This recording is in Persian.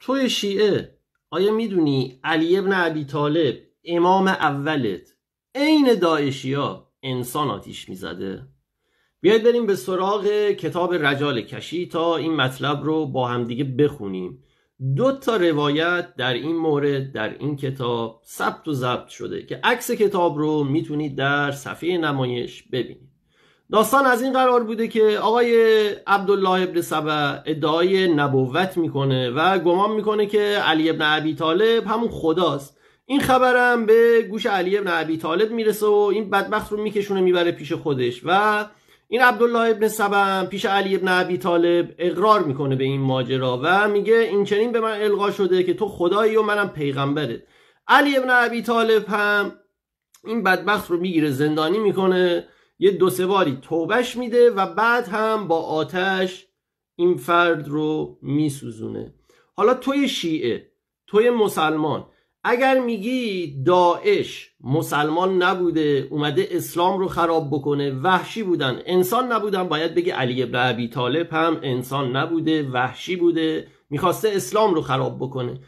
توی شیعه آیا میدونی علی ابن عبی طالب امام اولت عین داعشی ها انسان آتیش میزده بیاید بریم به سراغ کتاب رجال کشی تا این مطلب رو با همدیگه بخونیم دو تا روایت در این مورد در این کتاب ثبت و ضبط شده که عکس کتاب رو میتونید در صفحه نمایش ببینید داستان از این قرار بوده که آقای عبدالله ابن سبع ادعای نبوت میکنه و گمان میکنه که علی ابن عبی طالب همون خداست این خبرم به گوش علی ابن عبی طالب میرسه و این بدبخت رو میکشونه میبره پیش خودش و این عبدالله ابن سبم پیش علی ابن عبی طالب اقرار میکنه به این ماجرا و میگه این چنین به من القا شده که تو خدایی و منم پیغمبرت علی ابن عبی طالب هم این بدبخت رو میگیره زندانی میکنه یه دو سه باری توبش میده و بعد هم با آتش این فرد رو میسوزونه حالا توی شیعه توی مسلمان اگر میگی داعش مسلمان نبوده اومده اسلام رو خراب بکنه وحشی بودن انسان نبودن باید بگی علی ابن ابی طالب هم انسان نبوده وحشی بوده میخواسته اسلام رو خراب بکنه